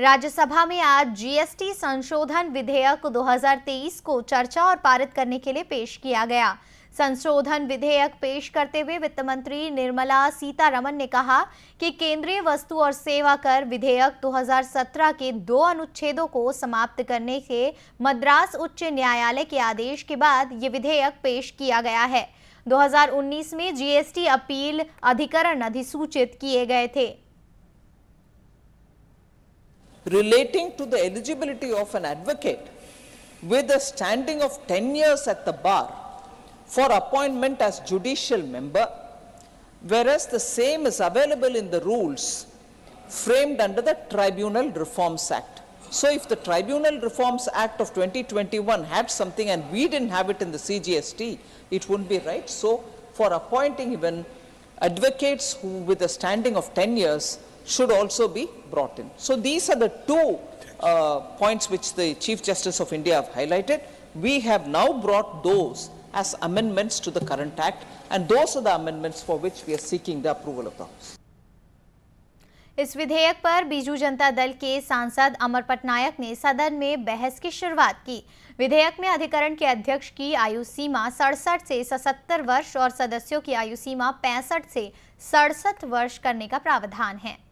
राज्यसभा में आज जीएसटी संशोधन विधेयक 2023 को चर्चा और पारित करने के लिए पेश किया गया संशोधन विधेयक पेश करते हुए वित्त मंत्री निर्मला सीतारमन ने कहा कि केंद्रीय वस्तु और सेवा कर विधेयक 2017 के दो अनुच्छेदों को समाप्त करने के मद्रास उच्च न्यायालय के आदेश के बाद ये विधेयक पेश किया गया है 2019 में जीएसटी अपील अधिकरण अधिसूचित किए गए थे relating to the eligibility of an advocate with a standing of 10 years at the bar for appointment as judicial member, whereas the same is available in the rules framed under the Tribunal Reforms Act. So if the Tribunal Reforms Act of 2021 had something and we didn't have it in the CGST, it wouldn't be right. So for appointing even advocates who with a standing of 10 years, should also be brought in. So these are the two uh, points which the Chief Justice of India have highlighted. We have now brought those as amendments to the current Act and those are the amendments for which we are seeking the approval of the House. इस विधेयक पर बीजू जनता दल के सांसद अमर पटनायक ने सदन में बहस की शुरुआत की विधेयक में अधिकरण के अध्यक्ष की आयु सीमा सड़सठ से सतर वर्ष और सदस्यों की आयु सीमा पैंसठ से सड़सठ वर्ष करने का प्रावधान है